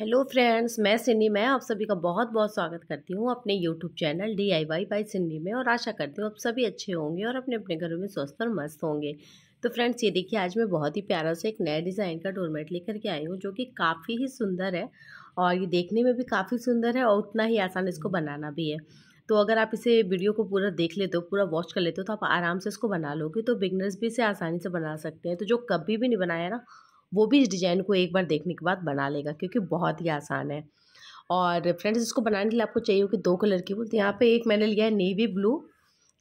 Hello friends मैं सिन्नी मैं आप सभी का बहुत बहुत स्वागत करती हूँ अपने YouTube channel D I Y by Sinni में और आशा करती हूँ आप सभी अच्छे होंगे और अपने अपने घरों में स्वस्थ और मस्त होंगे तो फ्रेंड्स ये देखिए आज मैं बहुत ही प्यारा सा एक नया डिज़ाइन का डोरमेट लेकर के आई हूँ जो कि काफ़ी ही सुंदर है और ये देखने में भी काफ़ी सुंदर है और उतना ही आसान इसको बनाना भी है तो अगर आप इसे वीडियो को पूरा देख लेते हो पूरा वॉच कर लेते हो तो आप आराम से इसको बना लोगे तो बिगनर्स भी इसे आसानी से बना सकते हैं तो जो कभी भी नहीं बनाया ना वो भी इस डिज़ाइन को एक बार देखने के बाद बना लेगा क्योंकि बहुत ही आसान है और फ्रेंड्स इसको बनाने के लिए आपको चाहिए कि दो कलर की वो तो यहाँ पे एक मैंने लिया है नेवी ब्लू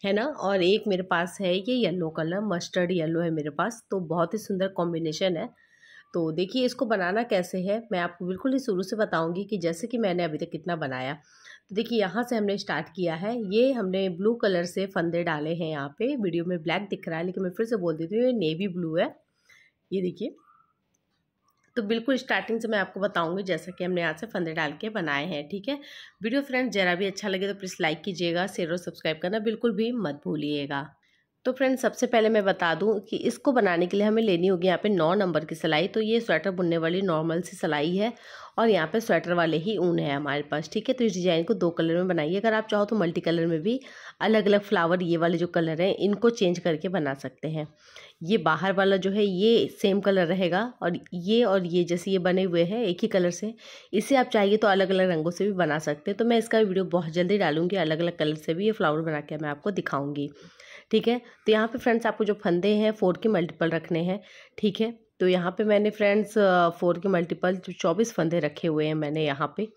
है ना और एक मेरे पास है ये येलो कलर मस्टर्ड येलो है मेरे पास तो बहुत ही सुंदर कॉम्बिनेशन है तो देखिए इसको बनाना कैसे है मैं आपको बिल्कुल ही शुरू से बताऊँगी कि जैसे कि मैंने अभी तक कितना बनाया तो देखिए यहाँ से हमने स्टार्ट किया है ये हमने ब्लू कलर से फंदे डाले हैं यहाँ पर वीडियो में ब्लैक दिख रहा है लेकिन मैं फिर से बोल देती हूँ ये नेवी ब्लू है ये देखिए तो बिल्कुल स्टार्टिंग से मैं आपको बताऊंगी जैसा कि हमने यहाँ से फंदे डाल के बनाए हैं ठीक है वीडियो फ्रेंड ज़रा भी अच्छा लगे तो प्लीज़ लाइक कीजिएगा शेयर और सब्सक्राइब करना बिल्कुल भी मत भूलिएगा तो फ्रेंड्स सबसे पहले मैं बता दूं कि इसको बनाने के लिए हमें लेनी होगी यहाँ पे नौ नंबर की सिलाई तो ये स्वेटर बुनने वाली नॉर्मल सी सिलाई है और यहाँ पे स्वेटर वाले ही ऊन है हमारे पास ठीक है तो इस डिज़ाइन को दो कलर में बनाइए अगर आप चाहो तो मल्टी कलर में भी अलग अलग फ्लावर ये वाले जो कलर हैं इनको चेंज करके बना सकते हैं ये बाहर वाला जो है ये सेम कलर रहेगा और ये और ये जैसे ये बने हुए हैं एक ही कलर से इसे आप चाहिए तो अलग अलग रंगों से भी बना सकते हैं तो मैं इसका वीडियो बहुत जल्दी डालूंगी अलग अलग कलर से भी ये फ्लावर बना के मैं आपको दिखाऊँगी ठीक है तो यहाँ पे फ्रेंड्स आपको जो फंदे हैं फोर के मल्टीपल रखने हैं ठीक है तो यहाँ पे मैंने फ्रेंड्स फोर के मल्टीपल चौबीस फंदे रखे हुए हैं मैंने यहाँ पे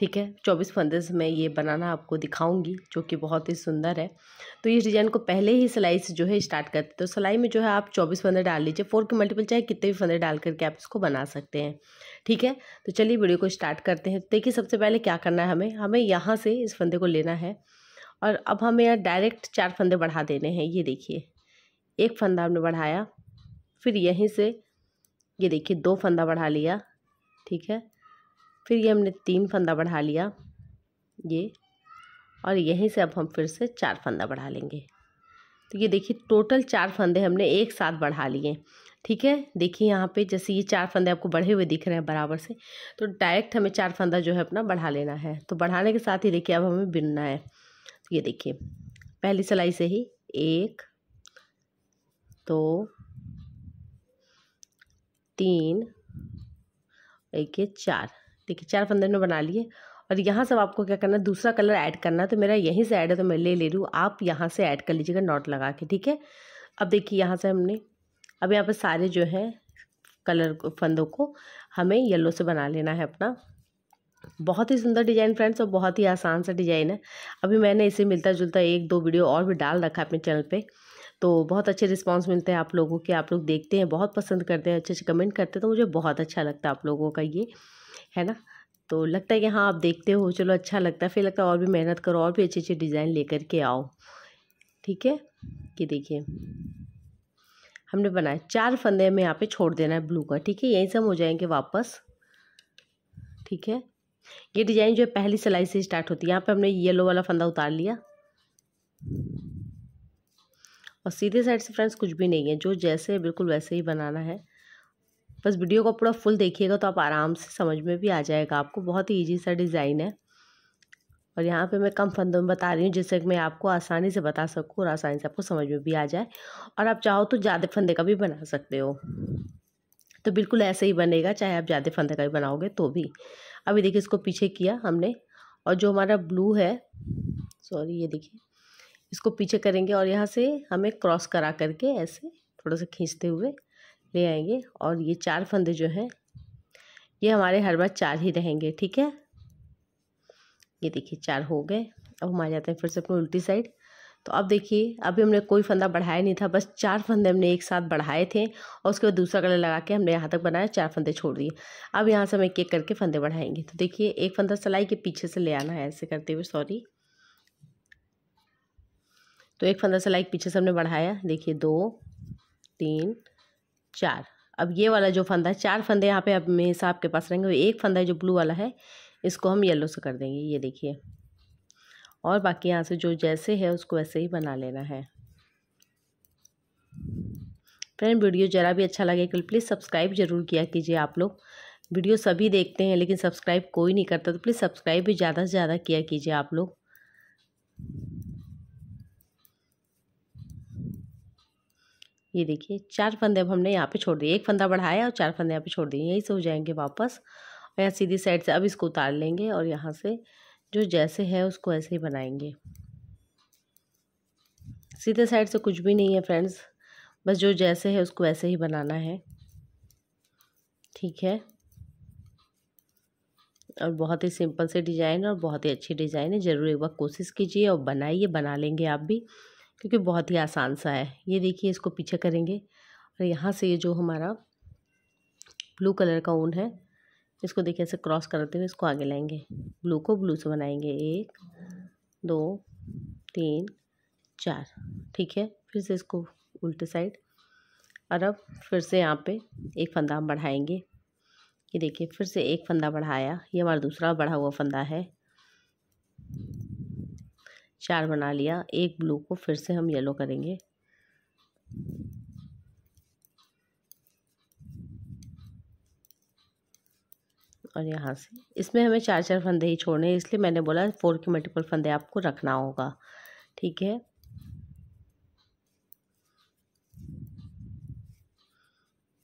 ठीक है चौबीस फंदे से मैं ये बनाना आपको दिखाऊंगी जो कि बहुत ही सुंदर है तो इस डिज़ाइन को पहले ही सिलाई से जो है स्टार्ट करते तो सिलाई में जो है आप चौबीस फंदे डाल लीजिए फोर के मल्टीपल चाहे कितने भी फंदे डाल करके आप इसको बना सकते हैं ठीक है तो चलिए वीडियो को स्टार्ट करते हैं देखिए सबसे पहले क्या करना है हमें हमें यहाँ से इस फंदे को लेना है और अब हमें यहाँ डायरेक्ट चार फंदे बढ़ा देने हैं ये देखिए एक फंदा हमने बढ़ाया फिर यहीं से ये देखिए दो फंदा बढ़ा लिया ठीक है फिर ये हमने तीन फंदा बढ़ा लिया ये और यहीं से अब हम फिर से चार फंदा बढ़ा लेंगे तो ये देखिए टोटल चार फंदे हमने एक साथ बढ़ा लिए ठीक है देखिए यहाँ पे जैसे ये चार फंदे आपको बढ़े हुए दिख रहे हैं बराबर से तो डायरेक्ट हमें चार फंदा जो है अपना बढ़ा लेना है तो बढ़ाने के साथ ही देखिए अब हमें बिनना है ये देखिए पहली सिलाई से ही एक दो तीन एक ये चार देखिए चार फंदे में बना लिए और यहाँ सब आपको क्या करना है दूसरा कलर ऐड करना है तो मेरा यहीं से ऐड है तो मैं ले ले रही हूँ आप यहाँ से ऐड कर लीजिएगा नॉट लगा के ठीक है अब देखिए यहाँ से हमने अब यहाँ पर सारे जो हैं कलर फंदों को हमें येलो से बना लेना है अपना बहुत ही सुंदर डिज़ाइन फ्रेंड्स और बहुत ही आसान सा डिज़ाइन है अभी मैंने इसे मिलता जुलता एक दो वीडियो और भी डाल रखा है अपने चैनल पे तो बहुत अच्छे रिस्पांस मिलते हैं आप लोगों के आप लोग देखते हैं बहुत पसंद करते हैं अच्छे अच्छे कमेंट करते हैं तो मुझे बहुत अच्छा लगता है आप लोगों का ये है ना तो लगता है कि हाँ आप देखते हो चलो अच्छा लगता है फिर लगता है और भी मेहनत करो और भी अच्छे अच्छे डिज़ाइन लेकर के आओ ठीक है कि देखिए हमने बनाया चार फंदे हमें यहाँ पे छोड़ देना है ब्लू का ठीक है यहीं से हम हो जाएंगे वापस ठीक है ये डिज़ाइन जो है पहली सिलाई से स्टार्ट होती है यहाँ पे हमने येलो वाला फंदा उतार लिया और सीधे साइड से फ्रेंड्स कुछ भी नहीं है जो जैसे बिल्कुल वैसे ही बनाना है बस वीडियो को पूरा फुल देखिएगा तो आप आराम से समझ में भी आ जाएगा आपको बहुत ही ईजी सा डिज़ाइन है और यहाँ पे मैं कम फंदों में बता रही हूँ जिससे कि मैं आपको आसानी से बता सकूँ और आसानी से आपको समझ में भी आ जाए और आप चाहो तो ज़्यादा फंदे का भी बना सकते हो तो बिल्कुल ऐसे ही बनेगा चाहे आप ज़्यादा फंदे का भी बनाओगे तो भी अभी देखिए इसको पीछे किया हमने और जो हमारा ब्लू है सॉरी ये देखिए इसको पीछे करेंगे और यहाँ से हमें क्रॉस करा करके ऐसे थोड़ा सा खींचते हुए ले आएंगे और ये चार फंदे जो हैं ये हमारे हर बार चार ही रहेंगे ठीक है ये देखिए चार हो गए अब हम आ जाते हैं फिर से अपनी उल्टी साइड तो अब देखिए अभी हमने कोई फंदा बढ़ाया नहीं था बस चार फंदे हमने एक साथ बढ़ाए थे और उसके बाद दूसरा कलर लगा के हमने यहाँ तक बनाया चार फंदे छोड़ दिए अब यहाँ से हम एक एक करके फंदे बढ़ाएंगे तो देखिए एक फंदा सिलाई के पीछे से ले आना है ऐसे करते हुए सॉरी तो एक फंदा सिलाई के पीछे से हमने बढ़ाया देखिए दो तीन चार अब ये वाला जो फंदा है चार फंदे यहाँ पे अब हिसाब के पास रहेंगे एक फंदा जो ब्लू वाला है इसको हम येलो से कर देंगे ये देखिए और बाकी यहाँ से जो जैसे है उसको वैसे ही बना लेना है फ्रेंड वीडियो ज़रा भी अच्छा लगे तो प्लीज़ सब्सक्राइब जरूर किया कीजिए आप लोग वीडियो सभी देखते हैं लेकिन सब्सक्राइब कोई नहीं करता तो प्लीज़ सब्सक्राइब भी ज़्यादा से ज़्यादा किया कीजिए आप लोग ये देखिए चार फंदे अब हमने यहाँ पे छोड़ दिए एक फंदा बढ़ाया और चार फंदे यहाँ पे छोड़ दिए यहीं से हो जाएंगे वापस और यहाँ सीधी साइड से अब इसको उतार लेंगे और यहाँ से जो जैसे है उसको ऐसे ही बनाएंगे सीधे साइड से कुछ भी नहीं है फ्रेंड्स बस जो जैसे है उसको ऐसे ही बनाना है ठीक है और बहुत ही सिंपल से डिज़ाइन और बहुत ही अच्छी डिज़ाइन है ज़रूर एक बार कोशिश कीजिए और बनाइए बना लेंगे आप भी क्योंकि बहुत ही आसान सा है ये देखिए इसको पीछे करेंगे और यहाँ से ये जो हमारा ब्लू कलर का ऊन है इसको देखिए ऐसे क्रॉस करते हुए इसको आगे लाएंगे ब्लू को ब्लू से बनाएंगे एक दो तीन चार ठीक है फिर से इसको उल्टे साइड और अब फिर से यहाँ पे एक फंदा हम बढ़ाएंगे ये देखिए फिर से एक फंदा बढ़ाया ये हमारा दूसरा बढ़ा हुआ फंदा है चार बना लिया एक ब्लू को फिर से हम येलो करेंगे और यहाँ से इसमें हमें चार चार फंदे ही छोड़ने हैं इसलिए मैंने बोला फोर के मल्टीपल फंदे आपको रखना होगा ठीक है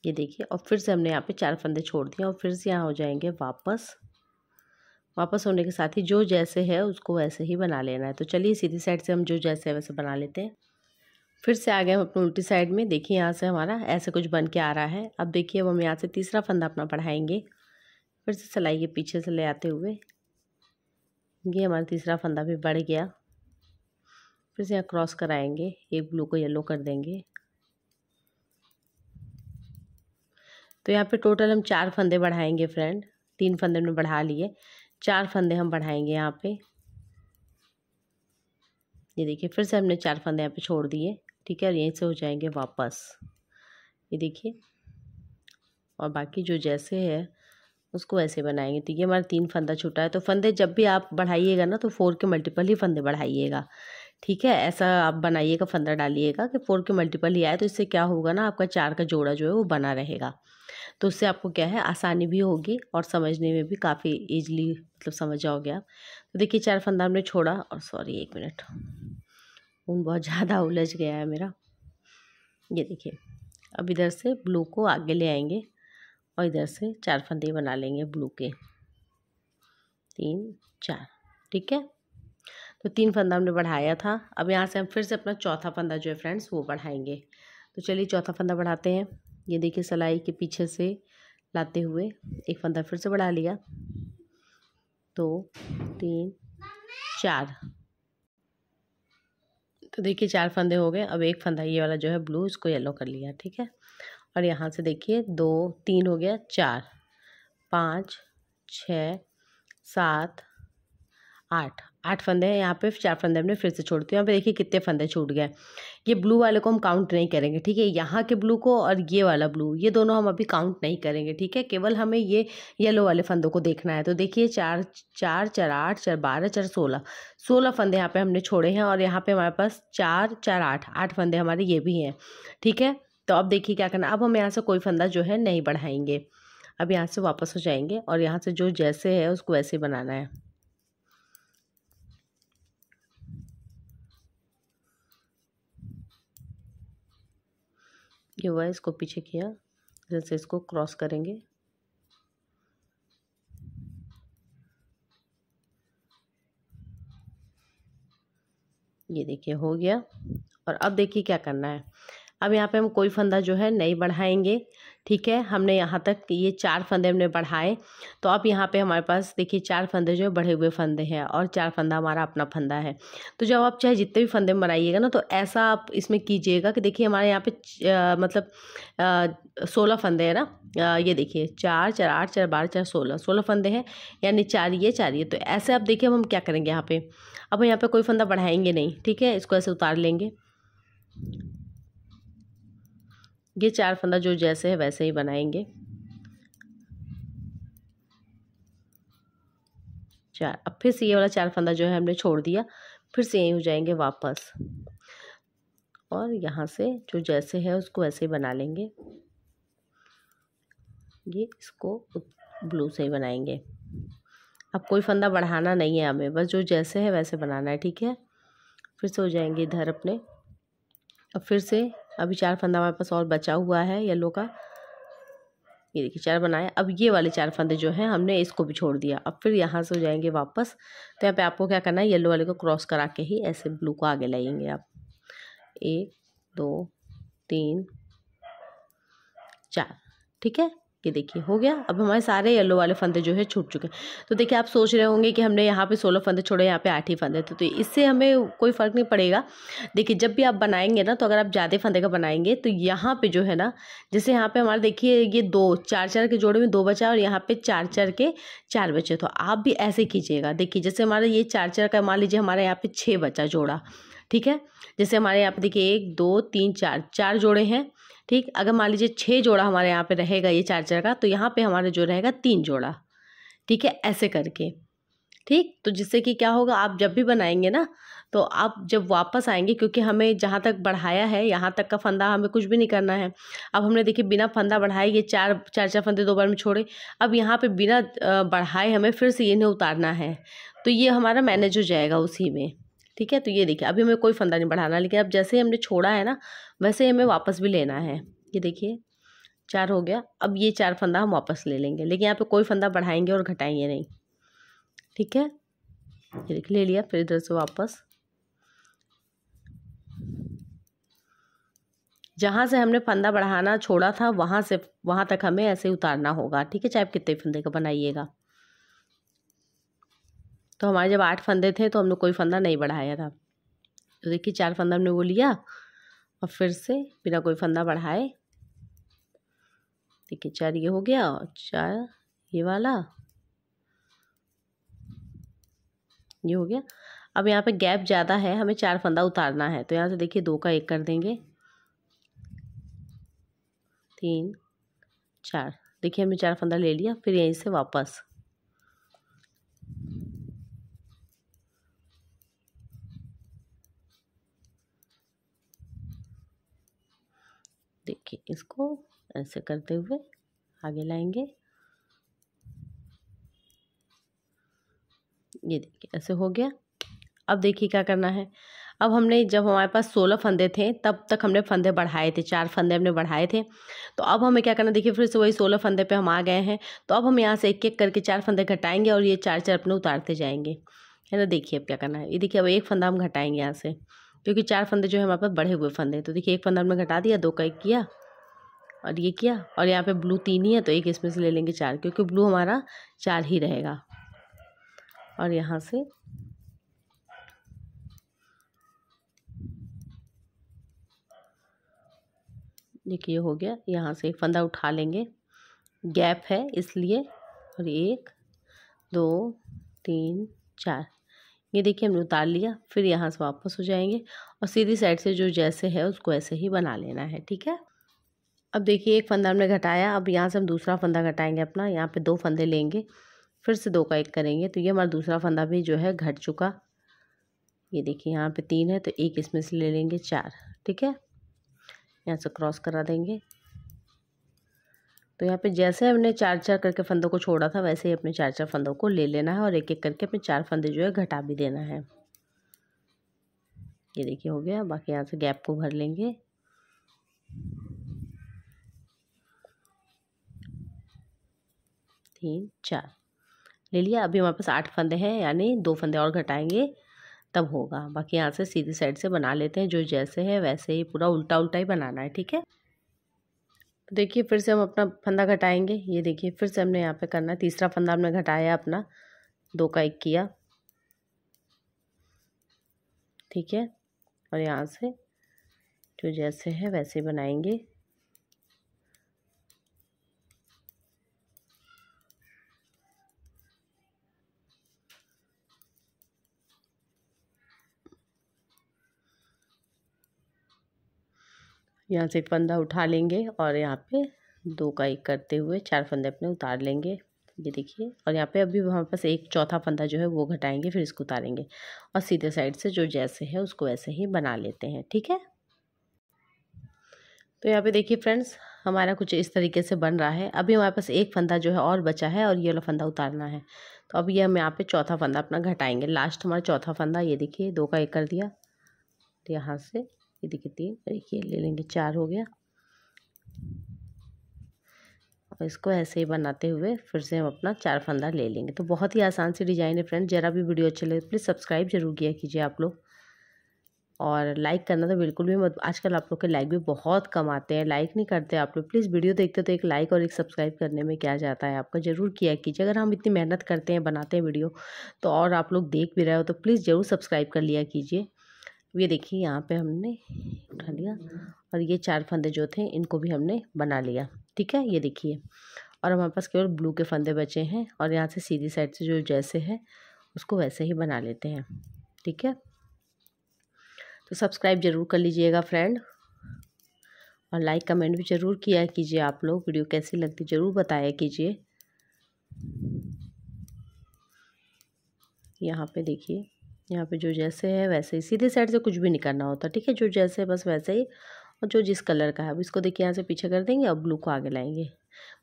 ये देखिए और फिर से हमने यहाँ पे चार फंदे छोड़ दिए और फिर से यहाँ हो जाएंगे वापस वापस होने के साथ ही जो जैसे है उसको वैसे ही बना लेना है तो चलिए सीधी साइड से हम जो जैसे है वैसे बना लेते हैं फिर से आ गए हम अपनी उल्टी साइड में देखिए यहाँ से हमारा ऐसे कुछ बन के आ रहा है अब देखिए अब हम यहाँ से तीसरा फंदा अपना बढ़ाएंगे फिर से सिलाई के पीछे से ले आते हुए ये हमारा तीसरा फंदा भी बढ़ गया फिर से यहाँ क्रॉस कराएंगे एक ब्लू को येलो कर देंगे तो यहाँ पे टोटल हम चार फंदे बढ़ाएंगे फ्रेंड तीन फंदे हमने बढ़ा लिए चार फंदे हम बढ़ाएंगे यहाँ पे ये देखिए फिर से हमने चार फंदे यहाँ पे छोड़ दिए ठीक है यहीं से हो जाएंगे वापस ये देखिए और बाकी जो जैसे है उसको ऐसे बनाएंगे तो ये हमारा तीन फंदा छूटा है तो फंदे जब भी आप बढ़ाइएगा ना तो फोर के मल्टीपल ही फंदे बढ़ाइएगा ठीक है ऐसा आप बनाइएगा फंदा डालिएगा कि फोर के मल्टीपल ही आए तो इससे क्या होगा ना आपका चार का जोड़ा जो है वो बना रहेगा तो उससे आपको क्या है आसानी भी होगी और समझने में भी काफ़ी ईजिली मतलब समझ जाओगे आप तो देखिए चार फंदा हमने छोड़ा और सॉरी एक मिनट ऊन बहुत ज़्यादा उलझ गया है मेरा ये देखिए अब इधर से ब्लू को आगे ले आएंगे और इधर से चार फंदे बना लेंगे ब्लू के तीन चार ठीक है तो तीन फंदा हमने बढ़ाया था अब यहाँ से हम फिर से अपना चौथा फंदा जो है फ्रेंड्स वो बढ़ाएंगे तो चलिए चौथा फंदा बढ़ाते हैं ये देखिए सिलाई के पीछे से लाते हुए एक फंदा फिर से बढ़ा लिया दो तीन चार तो देखिए चार फंदे हो गए अब एक फंदा ये वाला जो है ब्लू इसको येलो कर लिया ठीक है और यहाँ से देखिए दो तीन हो गया चार पाँच छ सात आठ आठ फंदे हैं यहाँ पे चार फंदे हमने फिर से छोड़ दिए यहाँ पे देखिए कितने फंदे छूट गए ये ब्लू वाले को हम काउंट नहीं करेंगे ठीक है यहाँ के ब्लू को और ये वाला ब्लू ये दोनों हम अभी काउंट नहीं करेंगे ठीक है केवल हमें ये येलो वाले फंदों को देखना है तो देखिए चार चार चार आठ चार बारह चार सोलह सोलह फंदे यहाँ पर हमने छोड़े हैं और यहाँ पर हमारे पास चार चार आठ आठ फंदे हमारे ये भी हैं ठीक है तो अब देखिए क्या करना अब हम यहाँ से कोई फंदा जो है नहीं बढ़ाएंगे अब यहाँ से वापस हो जाएंगे और यहाँ से जो जैसे है उसको वैसे बनाना है ये हुआ इसको पीछे किया जैसे इसको क्रॉस करेंगे ये देखिए हो गया और अब देखिए क्या करना है अब यहाँ पे हम कोई फंदा जो है नहीं बढ़ाएंगे ठीक है हमने यहाँ तक ये चार फंदे हमने बढ़ाए तो अब यहाँ पे हमारे पास देखिए चार फंदे जो है बढ़े हुए फंदे हैं और चार फंदा हमारा अपना फंदा है तो जब आप चाहे जितने भी फंदे बनाइएगा ना तो ऐसा आप इसमें कीजिएगा कि देखिए हमारे यहाँ पे मतलब सोलह फंदे हैं ना ये देखिए चार चार आठ चार बारह चार सोलह सोलह फंदे हैं यानी चार ये चार ये तो ऐसे आप देखिए अब हम क्या करेंगे यहाँ पर अब यहाँ पर कोई फंदा बढ़ाएंगे नहीं ठीक है इसको ऐसे उतार लेंगे ये चार फंदा जो जैसे है वैसे ही बनाएंगे चार अब फिर से ये वाला चार फंदा जो है हमने छोड़ दिया फिर से यही हो जाएंगे वापस और यहाँ से जो जैसे है उसको वैसे ही बना लेंगे ये इसको ब्लू से ही बनाएंगे अब कोई फंदा बढ़ाना नहीं है हमें बस जो जैसे है वैसे बनाना है ठीक है फिर से हो जाएंगे इधर अपने अब फिर से अभी चार फंदा हमारे पास और बचा हुआ है येलो का ये देखिए चार बनाया अब ये वाले चार फंदे जो हैं हमने इसको भी छोड़ दिया अब फिर यहाँ से हो जाएंगे वापस तो यहाँ पे आपको क्या करना है येलो वाले को क्रॉस करा के ही ऐसे ब्लू को आगे लाएंगे आप एक दो तीन चार ठीक है ये देखिए हो गया अब हमारे सारे येलो वाले फंदे जो है छूट चुके हैं तो देखिए आप सोच रहे होंगे कि हमने यहाँ पे सोलह फंदे छोड़े यहाँ पे आठ ही फंदे तो, तो इससे हमें कोई फ़र्क नहीं पड़ेगा देखिए जब भी आप बनाएंगे ना तो अगर आप ज़्यादा फंदे का बनाएंगे तो यहाँ पर जो है ना जैसे यहाँ पर हमारे देखिए ये दो चार चार के जोड़े में दो बचा और यहाँ पर चार चार के चार बचे तो आप भी ऐसे कीजिएगा देखिए जैसे हमारा ये चार चार का मान लीजिए हमारे यहाँ पर छः बचा जोड़ा ठीक है जैसे हमारे यहाँ पर देखिए एक दो तीन चार चार जोड़े हैं ठीक अगर मान लीजिए छः जोड़ा हमारे यहाँ पे रहेगा ये चार्जर का तो यहाँ पे हमारा जो रहेगा तीन जोड़ा ठीक है ऐसे करके ठीक तो जिससे कि क्या होगा आप जब भी बनाएंगे ना तो आप जब वापस आएंगे क्योंकि हमें जहाँ तक बढ़ाया है यहाँ तक का फंदा हमें कुछ भी नहीं करना है अब हमने देखिए बिना फंदा बढ़ाए ये चार चार चार फंदे दो बार में छोड़े अब यहाँ पे बिना बढ़ाए हमें फिर से इन्हें उतारना है तो ये हमारा मैनेज हो जाएगा उसी में ठीक है तो ये देखिए अभी हमें कोई फंदा नहीं बढ़ाना लेकिन अब जैसे हमने छोड़ा है ना वैसे ही हमें वापस भी लेना है ये देखिए चार हो गया अब ये चार फंदा हम वापस ले लेंगे लेकिन यहाँ पे कोई फंदा बढ़ाएंगे और घटाएंगे नहीं ठीक है ये देखिए ले लिया फिर इधर से वापस जहाँ से हमने फंदा बढ़ाना छोड़ा था वहाँ से वहाँ तक हमें ऐसे उतारना होगा ठीक है चाहे आप कितने फंदे का बनाइएगा तो हमारे जब आठ फंदे थे तो हमने कोई फंदा नहीं बढ़ाया था तो देखिए चार फंदा हमने वो लिया और फिर से बिना कोई फंदा बढ़ाए देखिए चार ये हो गया और चार ये वाला ये हो गया अब यहाँ पे गैप ज़्यादा है हमें चार फंदा उतारना है तो यहाँ से देखिए दो का एक कर देंगे तीन चार देखिए हमने चार फंदा ले लिया फिर यहीं से वापस देखिए इसको ऐसे करते हुए आगे लाएंगे ये देखिए ऐसे हो गया अब देखिए क्या करना है अब हमने जब हमारे पास सोलह फंदे थे तब तक हमने फंदे बढ़ाए थे चार फंदे हमने बढ़ाए थे तो अब हमें क्या करना देखिए फिर से वही सोलह फंदे पे हम आ गए हैं तो अब हम यहाँ से एक एक करके चार फंदे घटाएंगे और ये चार चार अपने उतारते जाएंगे है ना देखिए अब क्या करना है ये देखिए अब एक फंदा हम घटाएंगे यहाँ से क्योंकि चार फंदे जो है हमारे पास बढ़े हुए फंदे हैं तो देखिए एक फंदा हमने घटा दिया दो का एक किया और ये किया और यहाँ पे ब्लू तीन ही है तो एक इसमें से ले लेंगे चार क्योंकि ब्लू हमारा चार ही रहेगा और यहाँ से देखिए हो गया यहाँ से एक फंदा उठा लेंगे गैप है इसलिए और एक दो तीन चार ये देखिए हमने उतार लिया फिर यहाँ से वापस हो जाएंगे और सीधी साइड से जो जैसे है उसको ऐसे ही बना लेना है ठीक है अब देखिए एक फंदा हमने घटाया अब यहाँ से हम दूसरा फंदा घटाएंगे अपना यहाँ पे दो फंदे लेंगे फिर से दो का एक करेंगे तो ये हमारा दूसरा फंदा भी जो है घट चुका ये देखिए यहाँ पे तीन है तो एक इसमें से ले लेंगे चार ठीक है यहाँ से क्रॉस करा देंगे तो यहाँ पे जैसे हमने चार चार करके फंदों को छोड़ा था वैसे ही अपने चार चार फंदों को ले लेना है और एक एक करके अपने चार फंदे जो है घटा भी देना है ये देखिए हो गया बाकी यहाँ से गैप को भर लेंगे तीन चार ले लिया अभी हमारे पास आठ फंदे हैं यानी दो फंदे और घटाएंगे तब होगा बाकी यहाँ से सीधी साइड से बना लेते हैं जो जैसे है वैसे ही पूरा उल्टा उल्टा ही बनाना है ठीक है तो देखिए फिर से हम अपना फंदा घटाएंगे ये देखिए फिर से हमने यहाँ पे करना है तीसरा फंदा हमने घटाया अपना दो का एक किया ठीक है और यहाँ से जो जैसे है वैसे बनाएंगे यहाँ से एक फंदा उठा लेंगे और यहाँ पे दो का एक करते हुए चार फंदे अपने उतार लेंगे ये देखिए और यहाँ पे अभी हमारे पास एक चौथा फंदा जो है वो घटाएंगे फिर इसको उतारेंगे और सीधे साइड से जो जैसे है उसको ऐसे ही बना लेते हैं ठीक है तो यहाँ पे देखिए फ्रेंड्स हमारा कुछ इस तरीके से बन रहा है अभी हमारे पास एक फंदा जो है और बचा है और ये वाला फंदा उतारना है तो अब ये हम यहाँ पे चौथा फंदा अपना घटाएंगे लास्ट हमारा चौथा फंदा ये देखिए दो का एक कर दिया तो यहाँ से ये देखिए तीन देखिए ले लेंगे चार हो गया और इसको ऐसे ही बनाते हुए फिर से हम अपना चार फंदा ले लेंगे तो बहुत ही आसान सी डिजाइन है फ्रेंड जरा भी वीडियो अच्छी लगे तो प्लीज़ सब्सक्राइब जरूर किया कीजिए आप लोग और लाइक करना तो बिल्कुल भी मत आजकल आप लोग के लाइक भी बहुत कम आते हैं लाइक नहीं करते आप लोग प्लीज़ वीडियो देखते तो एक लाइक और एक सब्सक्राइब करने में क्या जाता है आपका ज़रूर किया कीजिए अगर हम इतनी मेहनत करते हैं बनाते हैं वीडियो तो और आप लोग देख भी रहे हो तो प्लीज़ ज़रूर सब्सक्राइब कर लिया कीजिए ये देखिए यहाँ पे हमने उठा लिया और ये चार फंदे जो थे इनको भी हमने बना लिया ठीक है ये देखिए और हमारे पास केवल ब्लू के फंदे बचे हैं और यहाँ से सीधी साइड से जो जैसे है उसको वैसे ही बना लेते हैं ठीक है तो सब्सक्राइब ज़रूर कर लीजिएगा फ्रेंड और लाइक कमेंट भी ज़रूर किया कीजिए आप लोग वीडियो कैसी लगती ज़रूर बताया कीजिए यहाँ पे देखिए यहाँ पे जो जैसे है वैसे ही सीधे साइड से कुछ भी नहीं करना होता ठीक है जो जैसे है बस वैसे ही और जो जिस कलर का है अब इसको देखिए यहाँ से पीछे कर देंगे अब ब्लू को आगे लाएंगे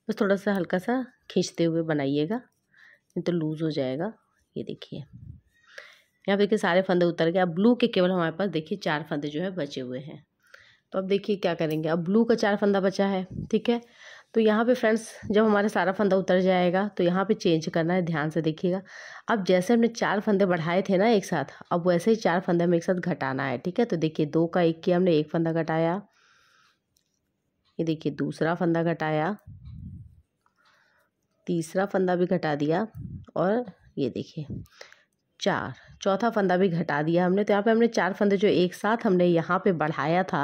बस थोड़ा सा हल्का सा खींचते हुए बनाइएगा नहीं तो लूज़ हो जाएगा ये देखिए यहाँ पे देखिए सारे फंदे उतर गए अब ब्लू के केवल हमारे पास देखिए चार फंदे जो है बचे हुए हैं तो अब देखिए क्या करेंगे अब ब्लू का चार फंदा बचा है ठीक है तो यहाँ पे फ्रेंड्स जब हमारा सारा फंदा उतर जाएगा तो यहाँ पे चेंज करना है ध्यान से देखिएगा अब जैसे हमने चार फंदे बढ़ाए थे ना एक साथ अब वैसे ही चार फंदे हमें एक साथ घटाना है ठीक है तो देखिए दो का एक किया हमने एक फंदा घटाया ये देखिए दूसरा फंदा घटाया तीसरा फंदा भी घटा दिया और ये देखिए चार चौथा फंदा भी घटा दिया हमने तो यहाँ पे हमने चार फंदे जो एक साथ हमने यहाँ पे बढ़ाया था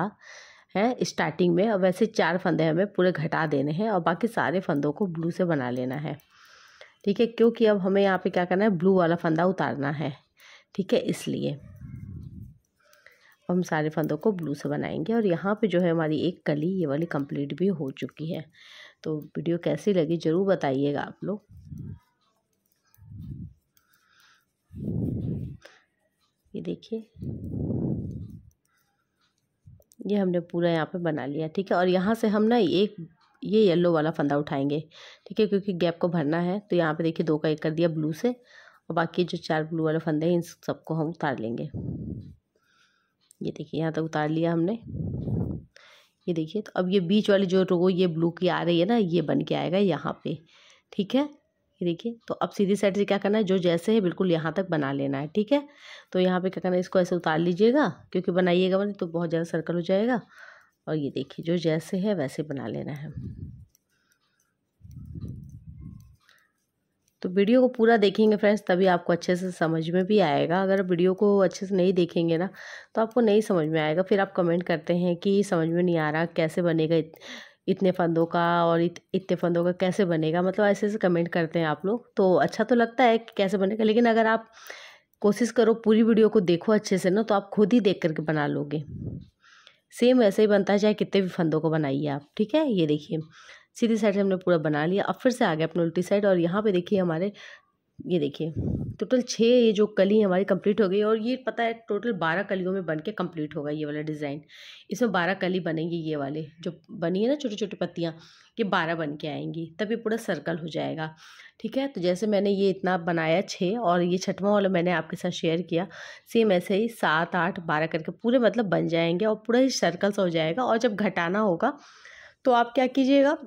हैं स्टार्टिंग में और वैसे चार फंदे हमें पूरे घटा देने हैं और बाकी सारे फंदों को ब्लू से बना लेना है ठीक है क्योंकि अब हमें यहाँ पे क्या करना है ब्लू वाला फंदा उतारना है ठीक है इसलिए हम सारे फंदों को ब्लू से बनाएंगे और यहाँ पे जो है हमारी एक कली ये वाली कंप्लीट भी हो चुकी है तो वीडियो कैसी लगी ज़रूर बताइएगा आप लोग ये देखिए ये हमने पूरा यहाँ पे बना लिया ठीक है और यहाँ से हम ना एक ये येलो वाला फंदा उठाएंगे ठीक है क्योंकि गैप को भरना है तो यहाँ पे देखिए दो का एक कर दिया ब्लू से और बाकी जो चार ब्लू वाले फंदे हैं इन सबको हम उतार लेंगे ये देखिए यहाँ तक उतार लिया हमने ये देखिए तो अब ये बीच वाली जो रो ये ब्लू की आ रही है ना ये बन के आएगा यहाँ पे ठीक है ये देखिए तो अब सीधी साइड से क्या करना है जो जैसे है बिल्कुल यहाँ तक बना लेना है ठीक है तो यहाँ पे क्या करना है इसको ऐसे उतार लीजिएगा क्योंकि बनाइएगा बने तो बहुत ज़्यादा सर्कल हो जाएगा और ये देखिए जो जैसे है वैसे बना लेना है तो वीडियो को पूरा देखेंगे फ्रेंड्स तभी आपको अच्छे से समझ में भी आएगा अगर वीडियो को अच्छे से नहीं देखेंगे ना तो आपको नहीं समझ में आएगा फिर आप कमेंट करते हैं कि समझ में नहीं आ रहा कैसे बनेगा इतने फंदों का और इत, इतने फंदों का कैसे बनेगा मतलब ऐसे ऐसे कमेंट करते हैं आप लोग तो अच्छा तो लगता है कि कैसे बनेगा लेकिन अगर आप कोशिश करो पूरी वीडियो को देखो अच्छे से ना तो आप खुद ही देख करके बना लोगे सेम वैसे ही बनता है चाहे कितने भी फंदों को बनाइए आप ठीक है ये देखिए सीधी साइड से हमने पूरा बना लिया अब फिर से आ गया अपने उल्टी साइड और यहाँ पे देखिए हमारे ये देखिए टोटल छः ये जो कली हमारी कंप्लीट हो गई और ये पता है टोटल बारह कलियों में बन के कम्प्लीट होगा ये वाला डिज़ाइन इसमें बारह कली बनेंगी ये वाले जो बनी है ना छोटी छोटी पत्तियाँ ये बारह बन के आएंगी तब ये पूरा सर्कल हो जाएगा ठीक है तो जैसे मैंने ये इतना बनाया छः और ये छठवा वाला मैंने आपके साथ शेयर किया सेम ऐसे ही सात आठ बारह करके पूरे मतलब बन जाएंगे और पूरा ही सर्कल सा हो जाएगा और जब घटाना होगा तो आप क्या कीजिएगा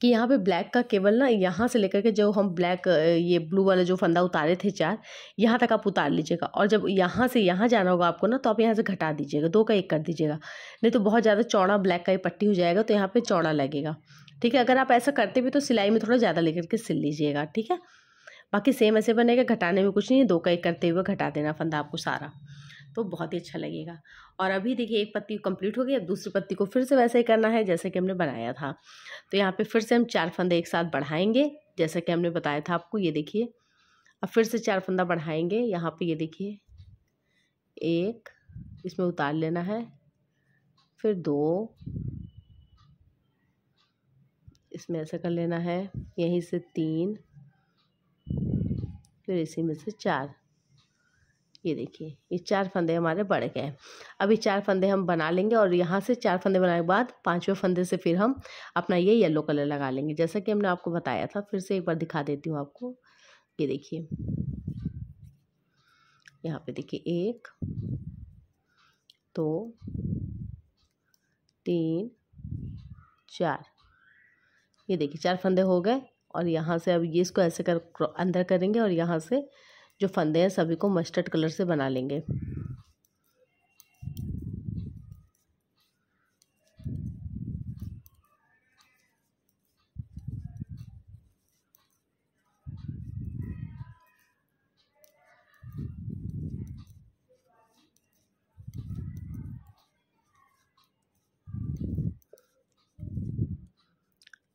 कि यहाँ पे ब्लैक का केवल ना यहाँ से लेकर के जो हम ब्लैक ये ब्लू वाला जो फंदा उतारे थे चार यहाँ तक आप उतार लीजिएगा और जब यहाँ से यहाँ जाना होगा आपको ना तो आप यहाँ से घटा दीजिएगा दो का एक कर दीजिएगा नहीं तो बहुत ज़्यादा चौड़ा ब्लैक का ही पट्टी हो जाएगा तो यहाँ पर चौड़ा लगेगा ठीक है अगर आप ऐसा करते भी तो सिलाई में थोड़ा ज़्यादा लेकर के सिल लीजिएगा ठीक है बाकी सेम ऐसे बनेगा घटाने में कुछ नहीं दो का एक करते हुए घटा देना फंदा आपको सारा तो बहुत ही अच्छा लगेगा और अभी देखिए एक पत्ती कंप्लीट हो गई अब दूसरी पत्ती को फिर से वैसे ही करना है जैसे कि हमने बनाया था तो यहाँ पे फिर से हम चार फंदे एक साथ बढ़ाएंगे जैसा कि हमने बताया था आपको ये देखिए अब फिर से चार फंदा बढ़ाएंगे यहाँ पे ये देखिए एक इसमें उतार लेना है फिर दो इसमें ऐसा कर लेना है यहीं से तीन फिर इसी में से चार ये देखिए ये चार फंदे हमारे बढ़ गए अभी चार फंदे हम बना लेंगे और यहाँ से चार फंदे बनाने के बाद पांचवें फंदे से फिर हम अपना ये येलो कलर लगा लेंगे जैसा कि हमने आपको बताया था फिर से एक बार दिखा देती हूँ आपको ये देखिए यहाँ पे देखिए एक दो तीन चार ये देखिए चार फंदे हो गए और यहाँ से अब ये इसको ऐसे कर अंदर करेंगे और यहाँ से जो फंदे हैं सभी को मस्टर्ड कलर से बना लेंगे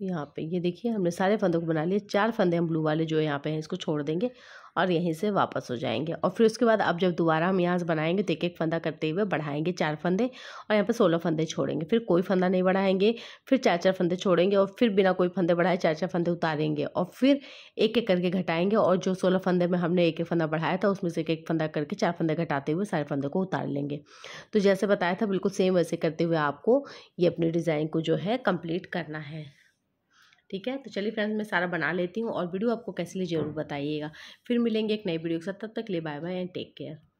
यहाँ पे ये देखिए हमने सारे फंदों को बना लिए चार फंदे हम ब्लू वाले जो यहाँ पे हैं इसको छोड़ देंगे और यहीं से वापस हो जाएंगे और फिर उसके बाद अब जब दोबारा हम यहाँ से बनाएंगे तो एक एक फंदा करते हुए बढ़ाएंगे चार फंदे और यहाँ पे सोलह फंदे छोड़ेंगे फिर कोई फंदा नहीं बढ़ाएंगे फिर चार चार फंदे छोड़ेंगे और फिर बिना कोई फंदे बढ़ाए चार चार फंदे उतारेंगे और फिर एक एक करके घटाएंगे और जो सोलह फंदे में हमने एक एक फंदा बढ़ाया था उसमें से एक एक फंदा करके चार फंदे घटाते हुए सारे फंदे को उतार लेंगे तो जैसे बताया था बिल्कुल सेम वैसे करते हुए आपको ये अपनी डिज़ाइन को जो है कम्प्लीट करना है ठीक है तो चलिए फ्रेंड्स मैं सारा बना लेती हूँ और वीडियो आपको कैसे लिए जरूर हाँ। बताइएगा फिर मिलेंगे एक नई वीडियो के साथ तब तक लिए bye bye and take care